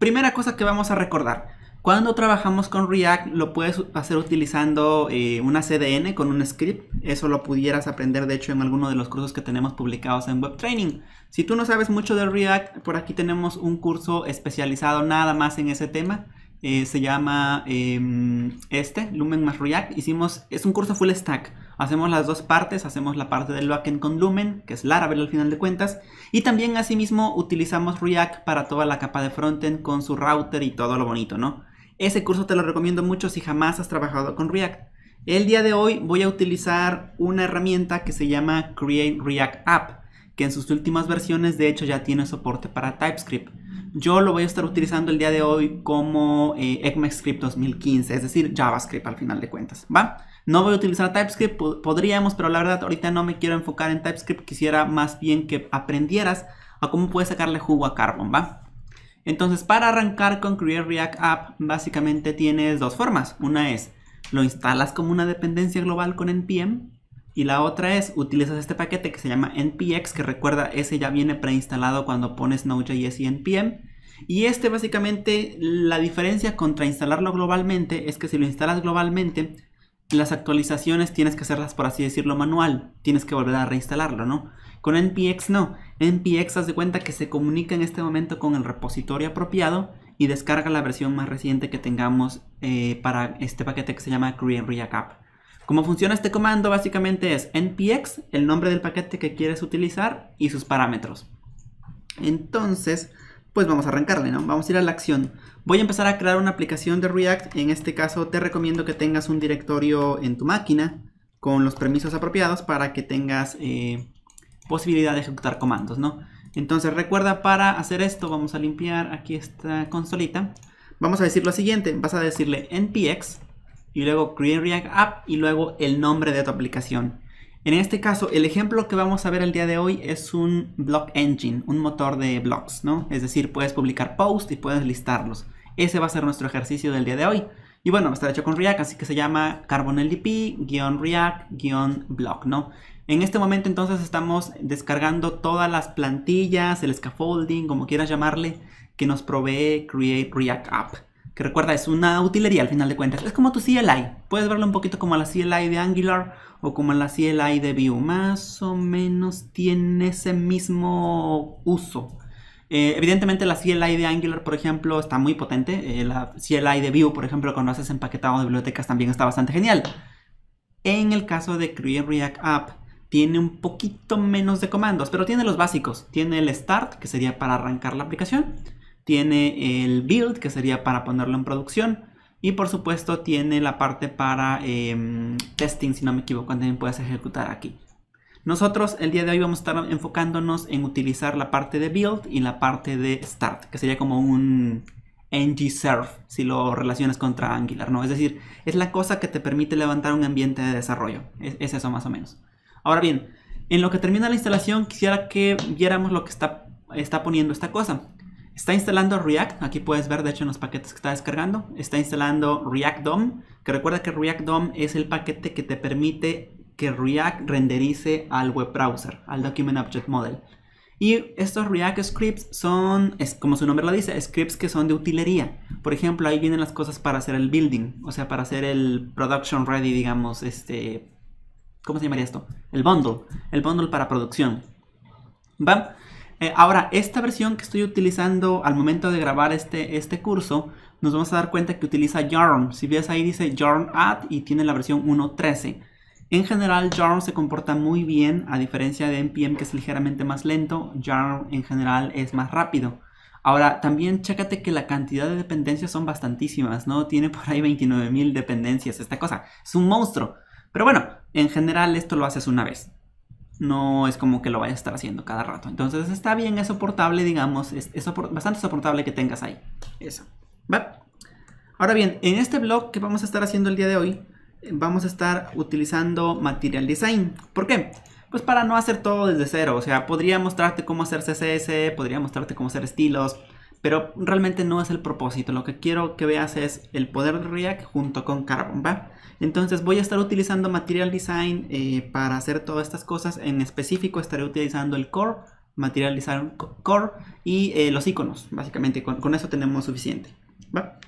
primera cosa que vamos a recordar. Cuando trabajamos con React lo puedes hacer utilizando eh, una CDN con un script. Eso lo pudieras aprender de hecho en alguno de los cursos que tenemos publicados en Web Training. Si tú no sabes mucho de React, por aquí tenemos un curso especializado nada más en ese tema. Eh, se llama em, este, Lumen más React. Hicimos, es un curso full stack Hacemos las dos partes, hacemos la parte del backend con Lumen, que es Laravel al final de cuentas, y también asimismo utilizamos React para toda la capa de frontend con su router y todo lo bonito, ¿no? Ese curso te lo recomiendo mucho si jamás has trabajado con React. El día de hoy voy a utilizar una herramienta que se llama Create React App, que en sus últimas versiones de hecho ya tiene soporte para TypeScript. Yo lo voy a estar utilizando el día de hoy como eh, ECMAScript 2015, es decir, JavaScript al final de cuentas, ¿va? No voy a utilizar TypeScript, podríamos, pero la verdad ahorita no me quiero enfocar en TypeScript, quisiera más bien que aprendieras a cómo puedes sacarle jugo a Carbon, ¿va? Entonces, para arrancar con Create React App, básicamente tienes dos formas. Una es, lo instalas como una dependencia global con NPM, y la otra es, utilizas este paquete que se llama NPX, que recuerda, ese ya viene preinstalado cuando pones Node.js y NPM. Y este básicamente, la diferencia contra instalarlo globalmente es que si lo instalas globalmente, las actualizaciones tienes que hacerlas, por así decirlo, manual. Tienes que volver a reinstalarlo, ¿no? Con NPX no. NPX haz de cuenta que se comunica en este momento con el repositorio apropiado y descarga la versión más reciente que tengamos eh, para este paquete que se llama Create React App. Cómo funciona este comando básicamente es npx, el nombre del paquete que quieres utilizar y sus parámetros. Entonces, pues vamos a arrancarle, ¿no? Vamos a ir a la acción. Voy a empezar a crear una aplicación de React. En este caso te recomiendo que tengas un directorio en tu máquina con los permisos apropiados para que tengas eh, posibilidad de ejecutar comandos, ¿no? Entonces recuerda, para hacer esto vamos a limpiar aquí esta consolita. Vamos a decir lo siguiente, vas a decirle npx y luego create React app y luego el nombre de tu aplicación. En este caso, el ejemplo que vamos a ver el día de hoy es un block engine, un motor de blogs, ¿no? Es decir, puedes publicar posts y puedes listarlos. Ese va a ser nuestro ejercicio del día de hoy. Y bueno, está hecho con React, así que se llama carbon carbonldp-react-block, ¿no? En este momento entonces estamos descargando todas las plantillas, el scaffolding, como quieras llamarle, que nos provee Create React App que recuerda es una utilería al final de cuentas. Es como tu CLI. Puedes verlo un poquito como la CLI de Angular o como la CLI de Vue. Más o menos tiene ese mismo uso. Eh, evidentemente la CLI de Angular, por ejemplo, está muy potente. Eh, la CLI de Vue, por ejemplo, cuando haces empaquetado de bibliotecas también está bastante genial. En el caso de Create React App, tiene un poquito menos de comandos, pero tiene los básicos. Tiene el start, que sería para arrancar la aplicación tiene el build, que sería para ponerlo en producción. Y por supuesto tiene la parte para em, testing, si no me equivoco, también puedes ejecutar aquí. Nosotros el día de hoy vamos a estar enfocándonos en utilizar la parte de build y la parte de start, que sería como un ng-serve si lo relacionas contra Angular, ¿no? Es decir, es la cosa que te permite levantar un ambiente de desarrollo. Es, eso más o menos. Ahora bien, en lo que termina la instalación quisiera que viéramos lo que está, está poniendo esta cosa. Está instalando React, aquí puedes ver de hecho en los paquetes que está descargando, está instalando React DOM, que recuerda que React DOM es el paquete que te permite que React renderice al web browser, al Document Object Model. Y estos React Scripts son, como su nombre lo dice, scripts que son de utilería. Por ejemplo, ahí vienen las cosas para hacer el building, o sea, para hacer el production ready, digamos, este, ¿cómo se llamaría esto? El bundle, el bundle para producción. ¿Va? Eh, ahora, esta versión que estoy utilizando al momento de grabar este, este curso, nos vamos a dar cuenta que utiliza Yarn. Si ves ahí dice Yarn Add y tiene la versión 1.13. En general, Yarn se comporta muy bien, a diferencia de NPM que es ligeramente más lento, Yarn en general es más rápido. Ahora, también chécate que la cantidad de dependencias son bastantísimas, ¿no? Tiene por ahí 29.000 dependencias esta cosa. Es un monstruo. Pero bueno, en general esto lo haces una vez no es como que lo vayas a estar haciendo cada rato. Entonces está bien, es soportable, digamos, es, bastante soportable que tengas ahí. Eso. Ahora bien, en este blog que vamos a estar haciendo el día de hoy, vamos a estar utilizando Material Design. ¿Por qué? Pues para no hacer todo desde cero. O sea, podría mostrarte cómo hacer CSS, podría mostrarte cómo hacer estilos, pero realmente no es el propósito. Lo que quiero que veas es el poder de React junto con Carbon, ¿va? Entonces voy a estar utilizando Material Design eh, para hacer todas estas cosas. En específico estaré utilizando el Core, Material Design Core y eh, los iconos. Básicamente con, con eso tenemos suficiente, ¿va?